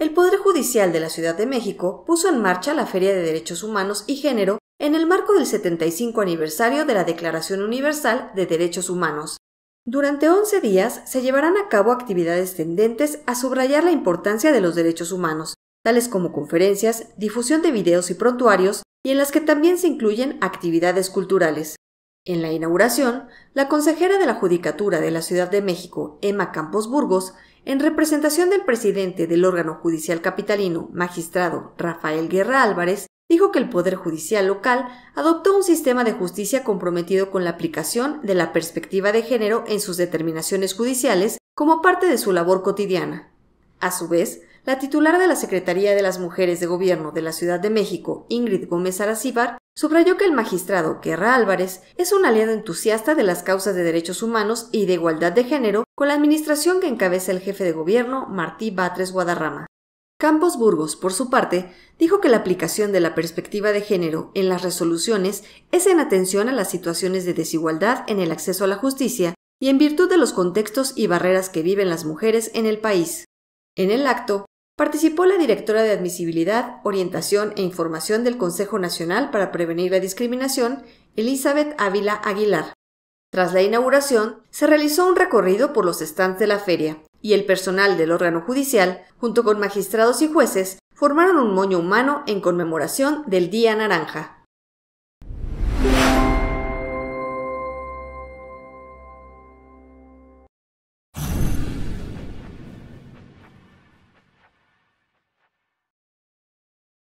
el Poder Judicial de la Ciudad de México puso en marcha la Feria de Derechos Humanos y Género en el marco del 75 aniversario de la Declaración Universal de Derechos Humanos. Durante 11 días se llevarán a cabo actividades tendentes a subrayar la importancia de los derechos humanos, tales como conferencias, difusión de videos y prontuarios, y en las que también se incluyen actividades culturales. En la inauguración, la consejera de la Judicatura de la Ciudad de México, Emma Campos Burgos, en representación del presidente del órgano judicial capitalino, magistrado Rafael Guerra Álvarez, dijo que el Poder Judicial local adoptó un sistema de justicia comprometido con la aplicación de la perspectiva de género en sus determinaciones judiciales como parte de su labor cotidiana. A su vez, la titular de la Secretaría de las Mujeres de Gobierno de la Ciudad de México, Ingrid Gómez Aracíbar, subrayó que el magistrado Guerra Álvarez es un aliado entusiasta de las causas de derechos humanos y de igualdad de género con la administración que encabeza el jefe de gobierno, Martí Batres Guadarrama. Campos Burgos, por su parte, dijo que la aplicación de la perspectiva de género en las resoluciones es en atención a las situaciones de desigualdad en el acceso a la justicia y en virtud de los contextos y barreras que viven las mujeres en el país. En el acto, participó la directora de Admisibilidad, Orientación e Información del Consejo Nacional para Prevenir la Discriminación, Elizabeth Ávila Aguilar. Tras la inauguración, se realizó un recorrido por los stands de la feria, y el personal del órgano judicial, junto con magistrados y jueces, formaron un moño humano en conmemoración del Día Naranja.